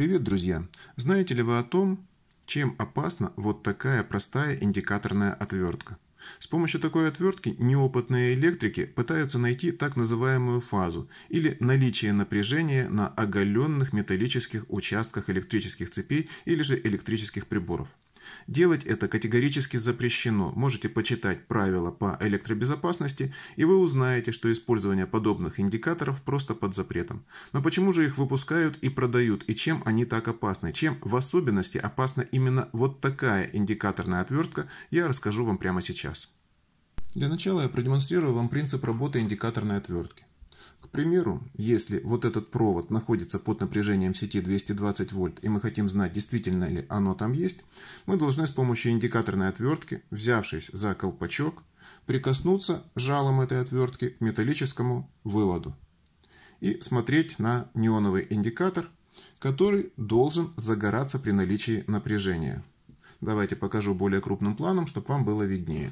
Привет, друзья! Знаете ли вы о том, чем опасна вот такая простая индикаторная отвертка? С помощью такой отвертки неопытные электрики пытаются найти так называемую фазу или наличие напряжения на оголенных металлических участках электрических цепей или же электрических приборов. Делать это категорически запрещено. Можете почитать правила по электробезопасности, и вы узнаете, что использование подобных индикаторов просто под запретом. Но почему же их выпускают и продают, и чем они так опасны? Чем в особенности опасна именно вот такая индикаторная отвертка, я расскажу вам прямо сейчас. Для начала я продемонстрирую вам принцип работы индикаторной отвертки. К примеру, если вот этот провод находится под напряжением сети 220 вольт, и мы хотим знать, действительно ли оно там есть, мы должны с помощью индикаторной отвертки, взявшись за колпачок, прикоснуться жалом этой отвертки к металлическому выводу и смотреть на неоновый индикатор, который должен загораться при наличии напряжения. Давайте покажу более крупным планом, чтобы вам было виднее.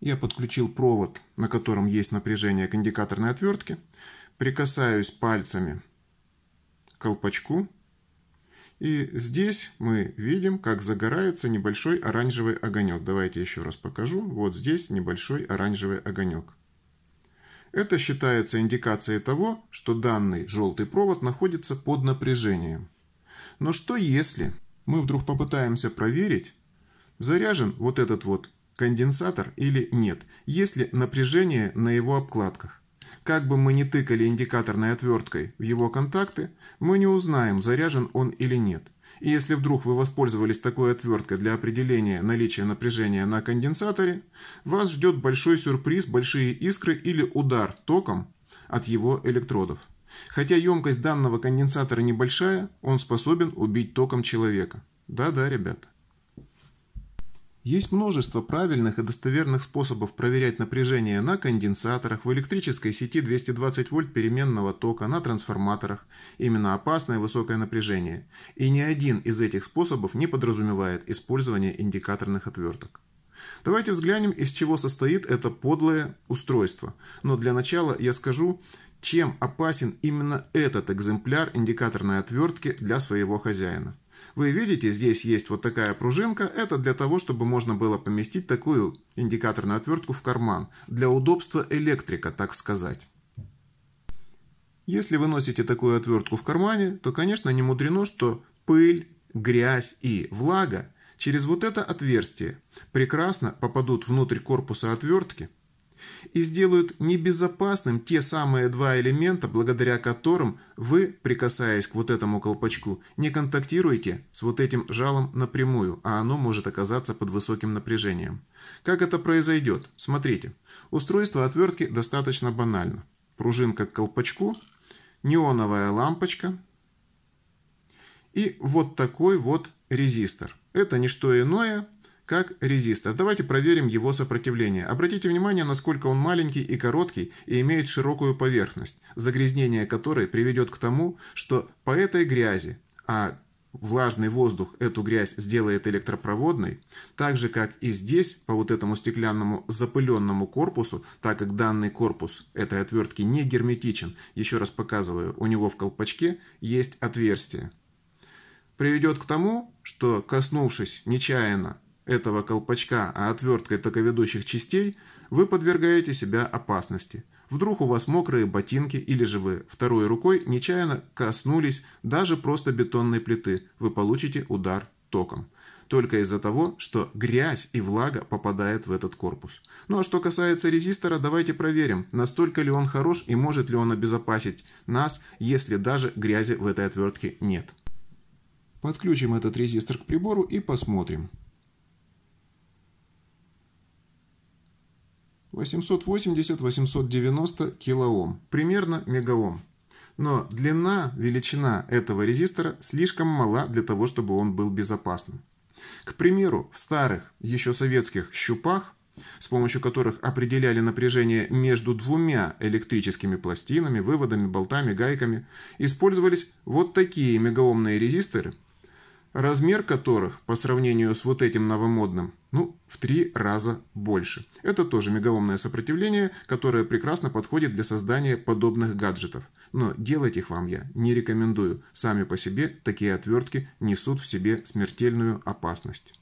Я подключил провод, на котором есть напряжение к индикаторной отвертке, прикасаюсь пальцами к колпачку, и здесь мы видим, как загорается небольшой оранжевый огонек. Давайте еще раз покажу. Вот здесь небольшой оранжевый огонек. Это считается индикацией того, что данный желтый провод находится под напряжением. Но что если мы вдруг попытаемся проверить, заряжен вот этот вот конденсатор или нет, есть ли напряжение на его обкладках. Как бы мы ни тыкали индикаторной отверткой в его контакты, мы не узнаем, заряжен он или нет. И если вдруг вы воспользовались такой отверткой для определения наличия напряжения на конденсаторе, вас ждет большой сюрприз, большие искры или удар током от его электродов. Хотя емкость данного конденсатора небольшая, он способен убить током человека. Да-да, ребята. Есть множество правильных и достоверных способов проверять напряжение на конденсаторах, в электрической сети 220 вольт переменного тока, на трансформаторах. Именно опасное высокое напряжение. И ни один из этих способов не подразумевает использование индикаторных отверток. Давайте взглянем, из чего состоит это подлое устройство. Но для начала я скажу, чем опасен именно этот экземпляр индикаторной отвертки для своего хозяина. Вы видите, здесь есть вот такая пружинка. Это для того, чтобы можно было поместить такую индикаторную отвертку в карман. Для удобства электрика, так сказать. Если вы носите такую отвертку в кармане, то, конечно, не мудрено, что пыль, грязь и влага через вот это отверстие прекрасно попадут внутрь корпуса отвертки – и сделают небезопасным те самые два элемента, благодаря которым вы, прикасаясь к вот этому колпачку, не контактируете с вот этим жалом напрямую, а оно может оказаться под высоким напряжением. Как это произойдет? Смотрите, устройство отвертки достаточно банально. Пружинка к колпачку, неоновая лампочка и вот такой вот резистор. Это не что иное, как резистор. Давайте проверим его сопротивление. Обратите внимание, насколько он маленький и короткий и имеет широкую поверхность, загрязнение которой приведет к тому, что по этой грязи, а влажный воздух эту грязь сделает электропроводной, так же как и здесь по вот этому стеклянному запыленному корпусу, так как данный корпус этой отвертки не герметичен, еще раз показываю, у него в колпачке есть отверстие, приведет к тому, что коснувшись нечаянно этого колпачка, а отверткой токоведущих частей, вы подвергаете себя опасности. Вдруг у вас мокрые ботинки или же вы второй рукой нечаянно коснулись даже просто бетонной плиты, вы получите удар током. Только из-за того, что грязь и влага попадает в этот корпус. Ну а что касается резистора, давайте проверим, настолько ли он хорош и может ли он обезопасить нас, если даже грязи в этой отвертке нет. Подключим этот резистор к прибору и посмотрим. 880-890 килоом, примерно мегаом. Но длина, величина этого резистора слишком мала для того, чтобы он был безопасным. К примеру, в старых, еще советских щупах, с помощью которых определяли напряжение между двумя электрическими пластинами, выводами, болтами, гайками, использовались вот такие мегаомные резисторы – размер которых по сравнению с вот этим новомодным, ну, в три раза больше. Это тоже мегаомное сопротивление, которое прекрасно подходит для создания подобных гаджетов. Но делать их вам я не рекомендую. Сами по себе такие отвертки несут в себе смертельную опасность.